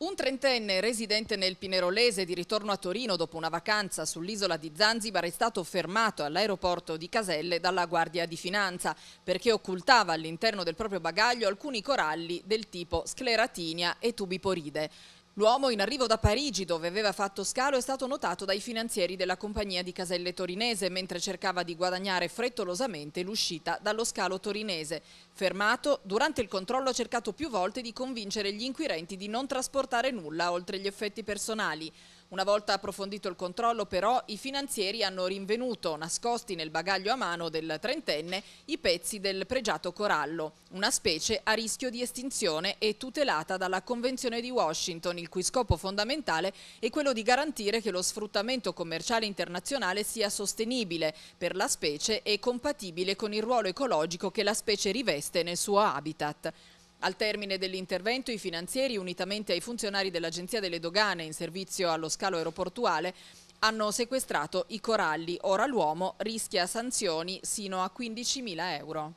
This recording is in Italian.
Un trentenne residente nel Pinerolese di ritorno a Torino dopo una vacanza sull'isola di Zanzibar è stato fermato all'aeroporto di Caselle dalla Guardia di Finanza perché occultava all'interno del proprio bagaglio alcuni coralli del tipo scleratinia e tubiporide. L'uomo in arrivo da Parigi, dove aveva fatto scalo, è stato notato dai finanzieri della compagnia di caselle torinese mentre cercava di guadagnare frettolosamente l'uscita dallo scalo torinese. Fermato, durante il controllo ha cercato più volte di convincere gli inquirenti di non trasportare nulla oltre gli effetti personali. Una volta approfondito il controllo però i finanzieri hanno rinvenuto nascosti nel bagaglio a mano del trentenne i pezzi del pregiato corallo, una specie a rischio di estinzione e tutelata dalla Convenzione di Washington, il cui scopo fondamentale è quello di garantire che lo sfruttamento commerciale internazionale sia sostenibile per la specie e compatibile con il ruolo ecologico che la specie riveste nel suo habitat. Al termine dell'intervento i finanzieri, unitamente ai funzionari dell'Agenzia delle Dogane in servizio allo scalo aeroportuale, hanno sequestrato i coralli. Ora l'uomo rischia sanzioni sino a 15.000 euro.